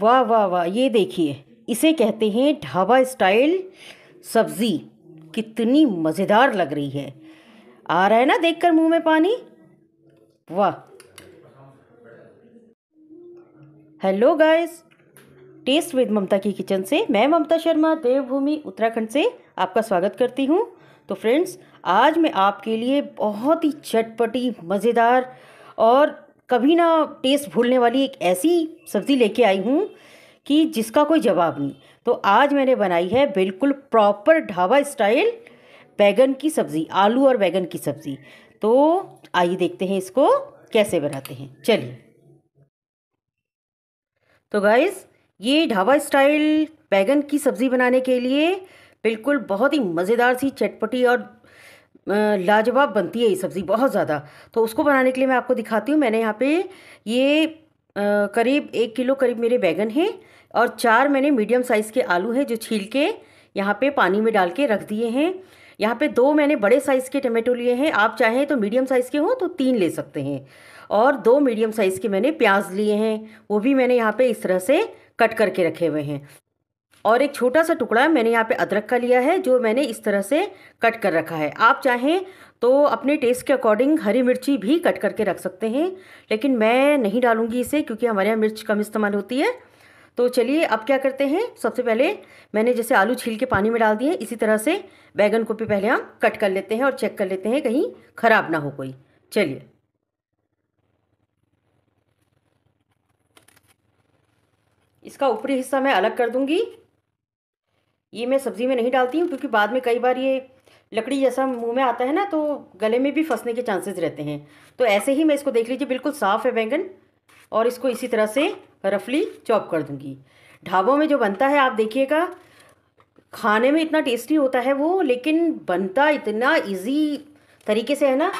वाह वाह वाह ये देखिए इसे कहते हैं ढाबा स्टाइल सब्ज़ी कितनी मज़ेदार लग रही है आ रहा है ना देखकर मुंह में पानी वाह hello guys taste with Mamata की किचन से मैं ममता शर्मा देवभूमि उत्तराखंड से आपका स्वागत करती हूँ तो फ्रेंड्स आज मैं आपके लिए बहुत ही चटपटी मज़ेदार और कभी ना टेस्ट भूलने वाली एक ऐसी सब्ज़ी लेके आई हूँ कि जिसका कोई जवाब नहीं तो आज मैंने बनाई है बिल्कुल प्रॉपर ढाबा स्टाइल बैगन की सब्ज़ी आलू और बैगन की सब्ज़ी तो आइए देखते हैं इसको कैसे बनाते हैं चलिए तो गाइज़ ये ढाबा स्टाइल बैगन की सब्ज़ी बनाने के लिए बिल्कुल बहुत ही मज़ेदार सी चटपटी और लाजवाब बनती है ये सब्ज़ी बहुत ज़्यादा तो उसको बनाने के लिए मैं आपको दिखाती हूँ मैंने यहाँ पे ये करीब एक किलो करीब मेरे बैगन हैं और चार मैंने मीडियम साइज़ के आलू हैं जो छील के यहाँ पे पानी में डाल के रख दिए हैं यहाँ पे दो मैंने बड़े साइज़ के टमेटो लिए हैं आप चाहें तो मीडियम साइज़ के हों तो तीन ले सकते हैं और दो मीडियम साइज़ के मैंने प्याज लिए हैं वो भी मैंने यहाँ पे इस तरह से कट करके रखे हुए हैं और एक छोटा सा टुकड़ा मैंने यहाँ पे अदरक का लिया है जो मैंने इस तरह से कट कर रखा है आप चाहें तो अपने टेस्ट के अकॉर्डिंग हरी मिर्ची भी कट करके रख सकते हैं लेकिन मैं नहीं डालूंगी इसे क्योंकि हमारे यहाँ मिर्च कम इस्तेमाल होती है तो चलिए अब क्या करते हैं सबसे पहले मैंने जैसे आलू छील के पानी में डाल दिए इसी तरह से बैगन को भी पहले हम कट कर लेते हैं और चेक कर लेते हैं कहीं ख़राब ना हो कोई चलिए इसका ऊपरी हिस्सा मैं अलग कर दूंगी ये मैं सब्ज़ी में नहीं डालती हूँ क्योंकि बाद में कई बार ये लकड़ी जैसा मुंह में आता है ना तो गले में भी फंसने के चांसेस रहते हैं तो ऐसे ही मैं इसको देख लीजिए बिल्कुल साफ़ है बैंगन और इसको इसी तरह से रफली चॉप कर दूँगी ढाबों में जो बनता है आप देखिएगा खाने में इतना टेस्टी होता है वो लेकिन बनता इतना ईजी तरीके से है ना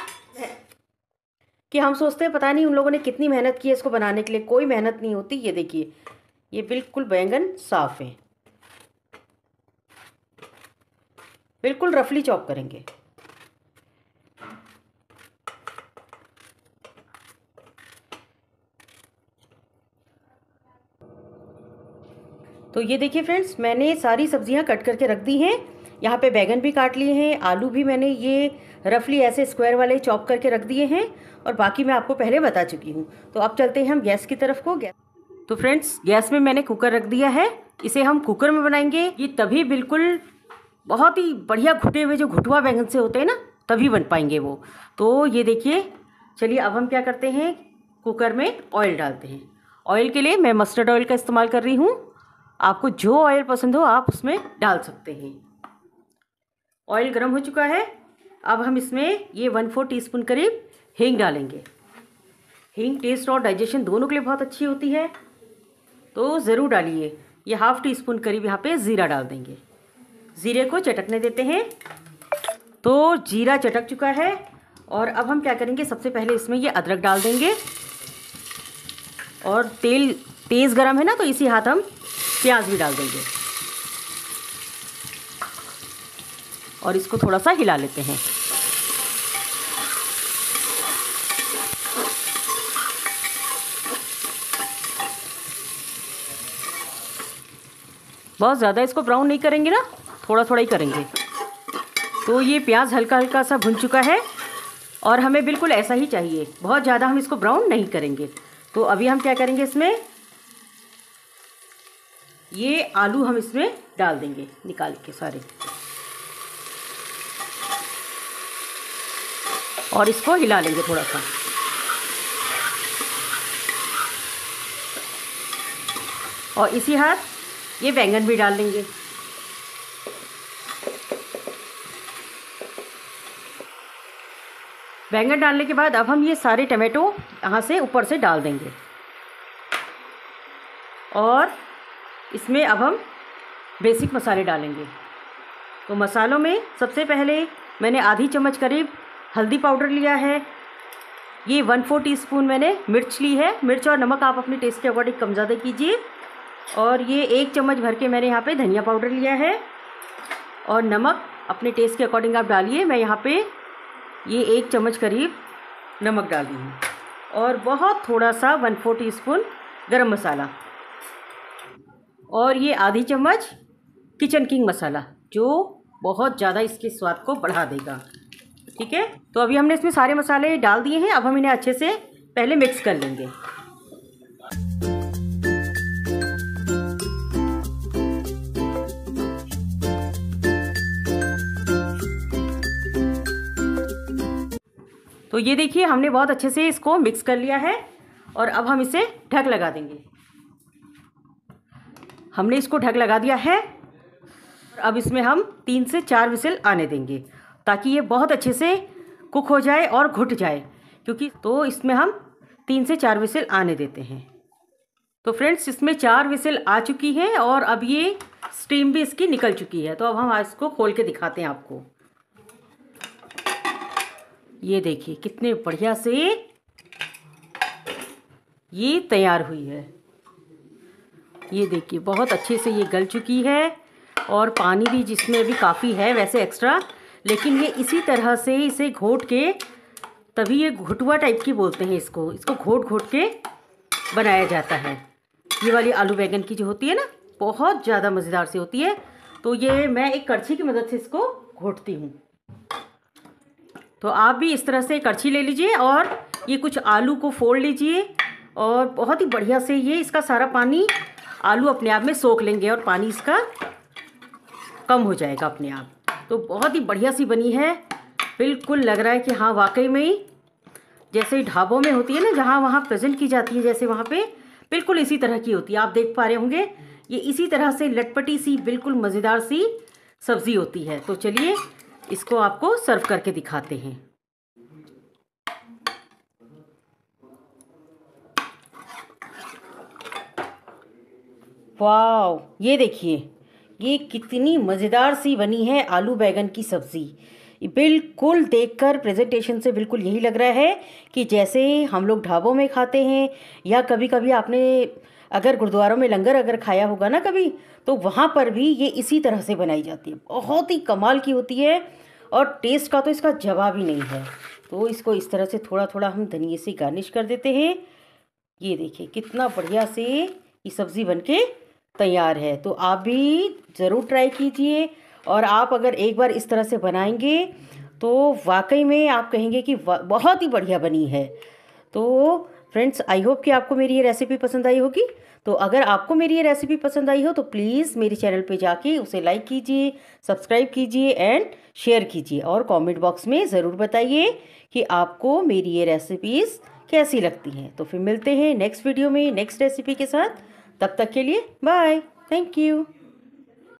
कि हम सोचते हैं पता नहीं उन लोगों ने कितनी मेहनत की है इसको बनाने के लिए कोई मेहनत नहीं होती ये देखिए ये बिल्कुल बैंगन साफ़ है बिल्कुल रफली चॉप करेंगे तो ये देखिए फ्रेंड्स मैंने सारी सब्जियां कट करके रख दी हैं यहाँ पे बैगन भी काट लिए हैं आलू भी मैंने ये रफली ऐसे स्क्वायर वाले चॉप करके रख दिए हैं और बाकी मैं आपको पहले बता चुकी हूँ तो अब चलते हैं हम गैस की तरफ को गैस तो फ्रेंड्स गैस में मैंने कुकर रख दिया है इसे हम कुकर में बनाएंगे ये तभी बिल्कुल बहुत ही बढ़िया घुटे हुए जो घुटुआ बैंगन से होते हैं ना तभी बन पाएंगे वो तो ये देखिए चलिए अब हम क्या करते हैं कुकर में ऑयल डालते हैं ऑयल के लिए मैं मस्टर्ड ऑयल का इस्तेमाल कर रही हूँ आपको जो ऑयल पसंद हो आप उसमें डाल सकते हैं ऑयल गर्म हो चुका है अब हम इसमें ये वन फोर टी स्पून करीब हींग डालेंगे हींग टेस्ट और डाइजेशन दोनों के लिए बहुत अच्छी होती है तो ज़रूर डालिए ये हाफ़ टी स्पून करीब यहाँ पे ज़ीरा डाल देंगे ज़ीरे को चटकने देते हैं तो जीरा चटक चुका है और अब हम क्या करेंगे सबसे पहले इसमें ये अदरक डाल देंगे और तेल तेज़ गरम है ना तो इसी हाथ हम प्याज भी डाल देंगे और इसको थोड़ा सा हिला लेते हैं बहुत ज़्यादा इसको ब्राउन नहीं करेंगे ना थोड़ा थोड़ा ही करेंगे तो ये प्याज हल्का हल्का सा भुन चुका है और हमें बिल्कुल ऐसा ही चाहिए बहुत ज़्यादा हम इसको ब्राउन नहीं करेंगे तो अभी हम क्या करेंगे इसमें ये आलू हम इसमें डाल देंगे निकाल के सारे और इसको हिला लेंगे थोड़ा सा और इसी हाथ ये बैंगन भी डाल देंगे बैंगन डालने के बाद अब हम ये सारे टमाटो यहाँ से ऊपर से डाल देंगे और इसमें अब हम बेसिक मसाले डालेंगे तो मसालों में सबसे पहले मैंने आधी चम्मच करीब हल्दी पाउडर लिया है ये वन फोर टी स्पून मैंने मिर्च ली है मिर्च और नमक आप अपने टेस्ट के अकॉर्डिंग कम ज़्यादा कीजिए और ये एक चम्मच भर के मैंने यहाँ पे धनिया पाउडर लिया है और नमक अपने टेस्ट के अकॉर्डिंग आप डालिए मैं यहाँ पे ये एक चम्मच करीब नमक डाल दी और बहुत थोड़ा सा वन फोर टी स्पून गर्म मसाला और ये आधी चम्मच किचन किंग मसाला जो बहुत ज़्यादा इसके स्वाद को बढ़ा देगा ठीक है तो अभी हमने इसमें सारे मसाले डाल दिए हैं अब हम इन्हें अच्छे से पहले मिक्स कर लेंगे तो ये देखिए हमने बहुत अच्छे से इसको मिक्स कर लिया है और अब हम इसे ढक लगा देंगे हमने इसको ढक लगा दिया है अब इसमें हम तीन से चार विसिल आने देंगे ताकि ये बहुत अच्छे से कुक हो जाए और घुट जाए क्योंकि तो इसमें हम तीन से चार विसिल आने देते हैं तो फ्रेंड्स इसमें चार विसिल आ चुकी हैं और अब ये स्टीम भी इसकी निकल चुकी है तो अब हम इसको खोल के दिखाते हैं आपको ये देखिए कितने बढ़िया से ये तैयार हुई है ये देखिए बहुत अच्छे से ये गल चुकी है और पानी भी जिसमें भी काफ़ी है वैसे एक्स्ट्रा लेकिन ये इसी तरह से इसे घोट के तभी ये घुटुआ टाइप की बोलते हैं इसको इसको घोट घोट के बनाया जाता है ये वाली आलू बैंगन की जो होती है ना बहुत ज़्यादा मज़ेदार से होती है तो ये मैं एक कड़छी की मदद से इसको घोटती हूँ तो आप भी इस तरह से करछी ले लीजिए और ये कुछ आलू को फोड़ लीजिए और बहुत ही बढ़िया से ये इसका सारा पानी आलू अपने आप में सोख लेंगे और पानी इसका कम हो जाएगा अपने आप तो बहुत ही बढ़िया सी बनी है बिल्कुल लग रहा है कि हाँ वाकई में ही जैसे ढाबों में होती है ना जहाँ वहाँ प्रेजेंट की जाती है जैसे वहाँ पे बिल्कुल इसी तरह की होती है आप देख पा रहे होंगे ये इसी तरह से लटपटी सी बिल्कुल मज़ेदार सी सब्ज़ी होती है तो चलिए इसको आपको सर्व करके दिखाते हैं वाव ये देखिए ये कितनी मज़ेदार सी बनी है आलू बैगन की सब्ज़ी बिल्कुल देखकर प्रेजेंटेशन से बिल्कुल यही लग रहा है कि जैसे हम लोग ढाबों में खाते हैं या कभी कभी आपने अगर गुरुद्वारों में लंगर अगर खाया होगा ना कभी तो वहाँ पर भी ये इसी तरह से बनाई जाती है बहुत ही कमाल की होती है और टेस्ट का तो इसका जवाब ही नहीं है तो इसको इस तरह से थोड़ा थोड़ा हम धनिए से गार्निश कर देते हैं ये देखिए कितना बढ़िया से ये सब्ज़ी के तैयार है तो आप भी ज़रूर ट्राई कीजिए और आप अगर एक बार इस तरह से बनाएंगे तो वाकई में आप कहेंगे कि बहुत ही बढ़िया बनी है तो फ्रेंड्स आई होप कि आपको मेरी ये रेसिपी पसंद आई होगी तो अगर आपको मेरी ये रेसिपी पसंद आई हो तो प्लीज़ मेरे चैनल पे जाके उसे लाइक कीजिए सब्सक्राइब कीजिए एंड शेयर कीजिए और कमेंट बॉक्स में ज़रूर बताइए कि आपको मेरी ये रेसिपीज़ कैसी लगती हैं तो फिर मिलते हैं नेक्स्ट वीडियो में नेक्स्ट रेसिपी के साथ तब तक के लिए बाय थैंक यू